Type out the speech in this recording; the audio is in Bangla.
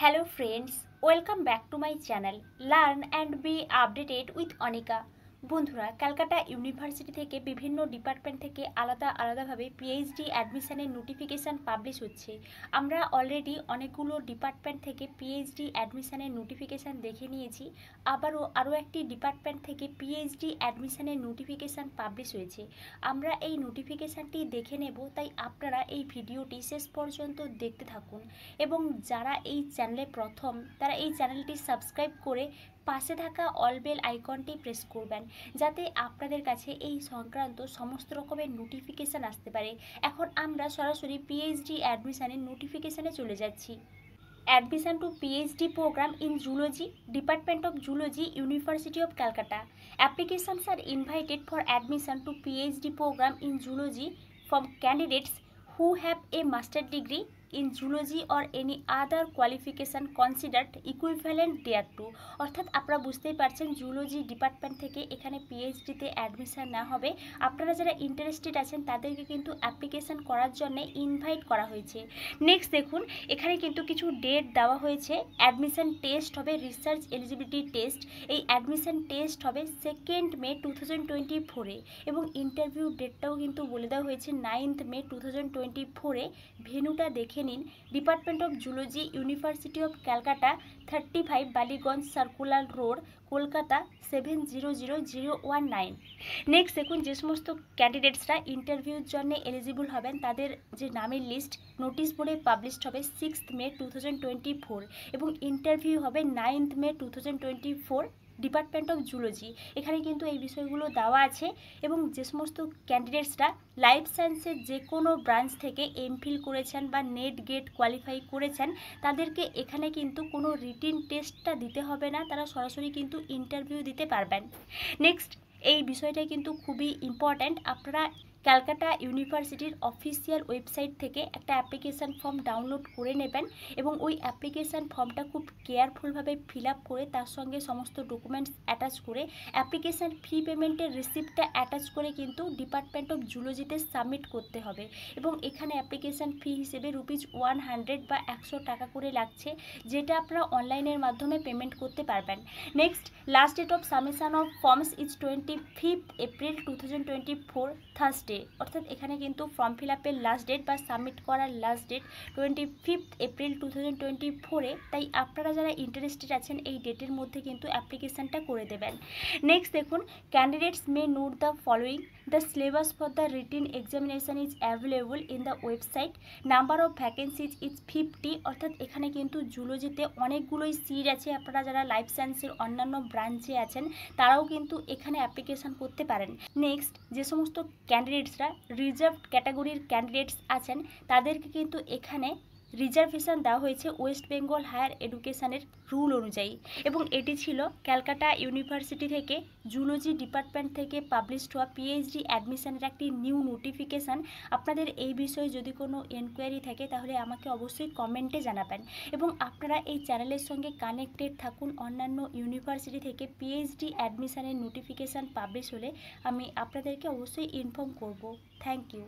Hello friends welcome back to my channel learn and be updated with Anika বন্ধুরা ক্যালকাটা ইউনিভার্সিটি থেকে বিভিন্ন ডিপার্টমেন্ট থেকে আলাদা আলাদাভাবে পিএইচডি অ্যাডমিশানের নোটিফিকেশান পাবলিশ হচ্ছে আমরা অলরেডি অনেকগুলো ডিপার্টমেন্ট থেকে পিএইচডি অ্যাডমিশানের নোটিফিকেশান দেখে নিয়েছি আবারও আরও একটি ডিপার্টমেন্ট থেকে পিএইচডি অ্যাডমিশানের নোটিফিকেশান পাবলিশ হয়েছে আমরা এই নোটিফিকেশানটি দেখে নেব তাই আপনারা এই ভিডিওটি শেষ পর্যন্ত দেখতে থাকুন এবং যারা এই চ্যানেলে প্রথম তারা এই চ্যানেলটি সাবস্ক্রাইব করে পাশে থাকা অলবেল আইকনটি প্রেস করবেন যাতে আপনাদের কাছে এই সংক্রান্ত সমস্ত রকমের নোটিফিকেশান আসতে পারে এখন আমরা সরাসরি পিএইচডি অ্যাডমিশানের নোটিফিকেশানে চলে যাচ্ছি admission to PhD program in zoology department of zoology university of Calcutta applications are invited for admission to PhD program in zoology from candidates who have a master degree in zoology or any other qualification considered equivalent there to অর্থাৎ আপনারা বুঝতেই পারছেন জুলজি ডিপার্টমেন্ট থেকে এখানে পিএইচডিতে অ্যাডমিশান না হবে আপনারা যারা ইন্টারেস্টেড আছেন তাদেরকে কিন্তু অ্যাপ্লিকেশান করার জন্য ইনভাইট করা হয়েছে নেক্সট দেখুন এখানে কিন্তু কিছু ডেট দেওয়া হয়েছে অ্যাডমিশান টেস্ট হবে রিসার্চ এলিজিবিলিটি টেস্ট এই অ্যাডমিশান টেস্ট হবে second May two thousand twenty ফোরে এবং ইন্টারভিউ ডেটটাও কিন্তু বলে দেওয়া হয়েছে ninth May two thousand twenty ফোরে ভেনুটা দেখে নিন department of zoology university of Calcutta thirty five Ballygunge circular road Kolkata seven zero zero zero one nine next দেখুন যে সমস্ত ক্যান্ডিডেটসরা ইন্টারভিউর জন্য এলিজিবল হবেন তাদের যে নামের লিস্ট নোটিশ বোর্ডে পাবলিশড হবে sixth May two thousand twenty four এবং ইন্টারভিউ হবে ninth May two thousand twenty four department of zoology এখানে কিন্তু এই বিষয়গুলো দেওয়া আছে এবং যে সমস্ত ক্যান্ডিডেটসরা লাইফ সায়েন্সের যে কোনো ব্রাঞ্চ থেকে এমফিল করেছেন বা নেট গেট কোয়ালিফাই করেছেন তাদেরকে এখানে কিন্তু কোনো রিটিন টেস্টটা দিতে হবে না তারা সরাসরি কিন্তু ইন্টারভিউ দিতে পারবেন নেক্সট এই বিষয়টা কিন্তু খুবই ইম্পর্ট্যান্ট আপনারা ক্যালকাটা ইউনিভার্সিটির অফিসিয়াল ওয়েবসাইট থেকে একটা অ্যাপ্লিকেশান ফর্ম ডাউনলোড করে নেবেন এবং ওই অ্যাপ্লিকেশান ফর্মটা খুব কেয়ারফুলভাবে ফিল করে তার সঙ্গে সমস্ত ডকুমেন্টস অ্যাটাচ করে অ্যাপ্লিকেশান ফি পেমেন্টের রিসিপ্টটা অ্যাটাচ করে কিন্তু ডিপার্টমেন্ট অফ জুলজিতে সাবমিট করতে হবে এবং এখানে অ্যাপ্লিকেশান ফি হিসেবে রুপিজ ওয়ান হান্ড্রেড বা একশো টাকা করে লাগছে যেটা আপনারা অনলাইনের মাধ্যমে পেমেন্ট করতে পারবেন next last date of submission of forms is twenty fifth April two thousand twenty four Thursday day অর্থাৎ এখানে কিন্তু ফর্ম ফিল আপের লাস্ট ডেট বা সাবমিট করার last date twenty fifth April two thousand twenty ফোরে তাই আপনারা যারা ইন্টারেস্টেড আছেন এই ডেটের মধ্যে কিন্তু অ্যাপ্লিকেশানটা করে দেবেন নেক্সট দেখুন candidates may note the following The syllabus for the written examination is available in the website. Number of vacancies is 50 অর্থাৎ এখানে কিন্তু জুলজিতে অনেকগুলোই সিট আছে আপনারা যারা লাইফ সায়েন্সের অন্যান্য ব্রাঞ্চে আছেন তারাও কিন্তু এখানে অ্যাপ্লিকেশন করতে পারেন নেক্সট যে সমস্ত ক্যান্ডিডেটসরা রিজার্ভ ক্যাটাগরির ক্যান্ডিডেটস আছেন তাদেরকে কিন্তু এখানে রিজার্ভেশন দেওয়া হয়েছে ওয়েস্ট বেঙ্গল হায়ার এডুকেশানের রুল অনুযায়ী এবং এটি ছিল ক্যালকাটা ইউনিভার্সিটি থেকে জুলজি ডিপার্টমেন্ট থেকে পাবলিশড হওয়া পিএইচডি অ্যাডমিশানের একটি নিউ নোটিফিকেশান আপনাদের এই বিষয়ে যদি কোনো এনকোয়ারি থাকে তাহলে আমাকে অবশ্যই কমেন্টে জানাবেন এবং আপনারা এই চ্যানেলের সঙ্গে কানেক্টেড থাকুন অন্যান্য ইউনিভার্সিটি থেকে পিএইচডি অ্যাডমিশানের নোটিফিকেশান পাবলিশ হলে আমি আপনাদেরকে অবশ্যই ইনফর্ম করব থ্যাংক ইউ